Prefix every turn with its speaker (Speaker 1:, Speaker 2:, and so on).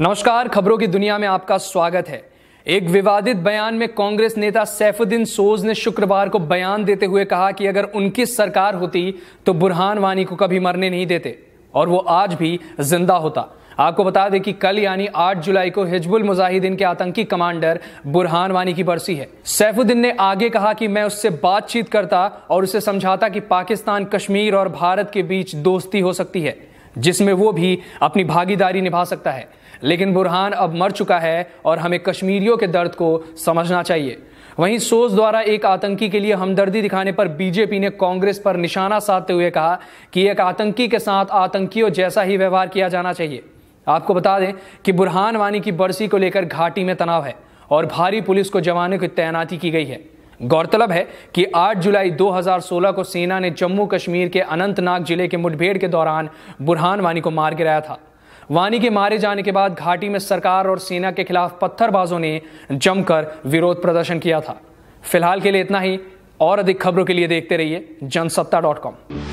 Speaker 1: नमस्कार खबरों की दुनिया में आपका स्वागत है एक विवादित बयान में कांग्रेस नेता सैफुद्दीन सोज ने शुक्रवार को बयान देते हुए कहा कि अगर उनकी सरकार होती तो बुरहान वानी को कभी मरने नहीं देते और वो आज भी जिंदा होता आपको बता दें कि कल यानी 8 जुलाई को हिजबुल मुजाहिदीन के आतंकी कमांडर बुरहान वानी की बरसी है सैफुद्दीन ने आगे कहा कि मैं उससे बातचीत करता और उसे समझाता कि पाकिस्तान कश्मीर और भारत के बीच दोस्ती हो सकती है जिसमें वो भी अपनी भागीदारी निभा सकता है लेकिन बुरहान अब मर चुका है और हमें कश्मीरियों के दर्द को समझना चाहिए वहीं सोज द्वारा एक आतंकी के लिए हमदर्दी दिखाने पर बीजेपी ने कांग्रेस पर निशाना साधते हुए कहा कि एक आतंकी के साथ आतंकियों जैसा ही व्यवहार किया जाना चाहिए आपको बता दें कि बुरहान वानी की बरसी को लेकर घाटी में तनाव है और भारी पुलिस को जवानों की तैनाती की गई है गौरतलब है कि 8 जुलाई 2016 को सेना ने जम्मू कश्मीर के अनंतनाग जिले के मुठभेड़ के दौरान बुरहान वानी को मार गिराया था वानी के मारे जाने के बाद घाटी में सरकार और सेना के खिलाफ पत्थरबाजों ने जमकर विरोध प्रदर्शन किया था फिलहाल के लिए इतना ही और अधिक खबरों के लिए देखते रहिए जनसत्ता डॉट कॉम